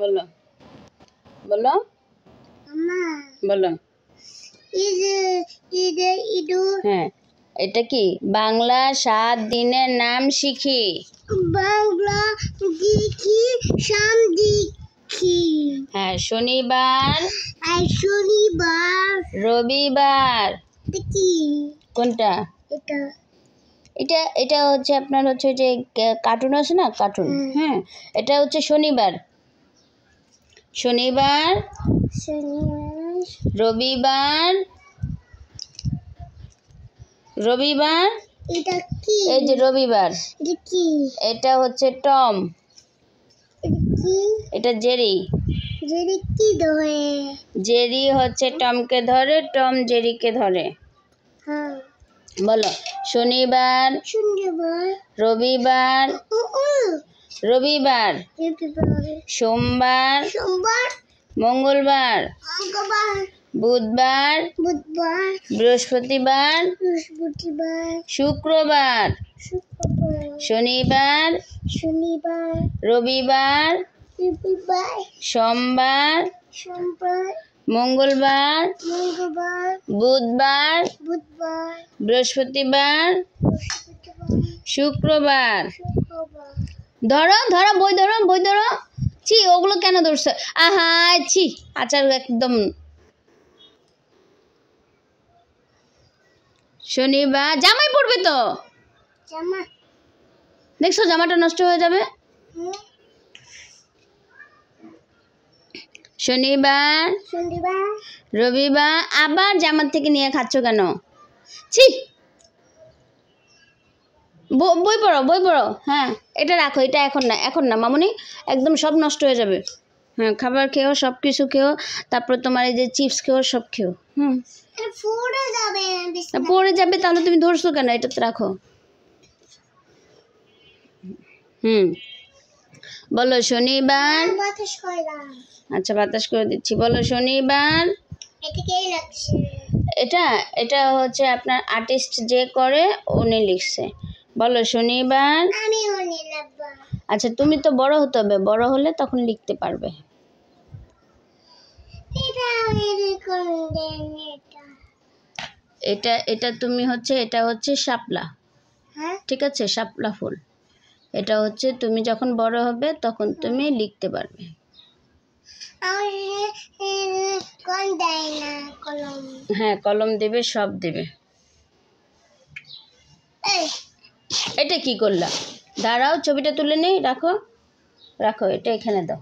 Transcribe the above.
বলো বলো বলো হ্যাঁ এটা কি বাংলা সাত দিনের নাম শিখি বাংলা শিখি সাম দিখি হ্যাঁ শনিবার আর শনিবার রবিবার কোনটা এটা এটা এটা হচ্ছে আপনার হচ্ছে যে কার্টুন আছে না কার্টুন হ্যাঁ।, হ্যাঁ এটা হচ্ছে শনিবার শনিবার রবিবার রবিবার এই যে রবিবার এটা হচ্ছে টম এটা জেরি জেরি কি ধরে জেরি হচ্ছে টমকে ধরে টম জেরিকে ধরে হ্যাঁ। বলো শনিবার রবিবার রবিবার সোমবার সোমবার মঙ্গলবার বুধবার বুধবার বৃহস্পতিবার বৃহস্পতিবার শুক্রবার শনিবার শনিবার রবিবার রবিবার সোমবার সোমবার মঙ্গলবার মঙ্গলবার বুধবার বুধবার বৃহস্পতিবার শুক্রবার শুক্রবার ধরো ধরো বই ধরো বই ধরো ছি ওগুলো কেন ধরছো আহা ছি আচার একদম শনিবার জামাই পড়বে তো দেখছো জামাটা নষ্ট হয়ে যাবে শনিবার রবিবার আবার জামার থেকে নিয়ে খাচ্ছ কেন ছি বই পড়ো বই পড়ো হ্যাঁ এটা রাখো এটা এখন না এখন না মামনি একদম সব নষ্ট হয়ে যাবে হ্যাঁ খাবার খেয়েও সব কিছু খেও তারপর তোমার এই যে চিপস খেয়েও সব খেও হুম পড়ে যাবে তাহলে তুমি ধরছো কেন এটা তো রাখো হুম বলো শনিবার আচ্ছা বাতাস করে দিচ্ছি বলো শনিবার এটা এটা হচ্ছে আপনার আর্টিস্ট যে করে উনি লিখছে বলো শনিবার আচ্ছা তুমি তো বড় হতে হবে বড় হলে তখন লিখতে পারবে এটা এটা তুমি হচ্ছে এটা হচ্ছে শাপলা হ্যাঁ? ঠিক আছে শাপলা ফুল এটা হচ্ছে তুমি যখন বড় হবে তখন হ্যাঁ। তুমি লিখতে পারবে হ্যাঁ কলম দেবে সব দেবে এটা কি করলা দাঁড়াও ছবিটা তুলে নেই রাখো রাখো এটা এখানে দাও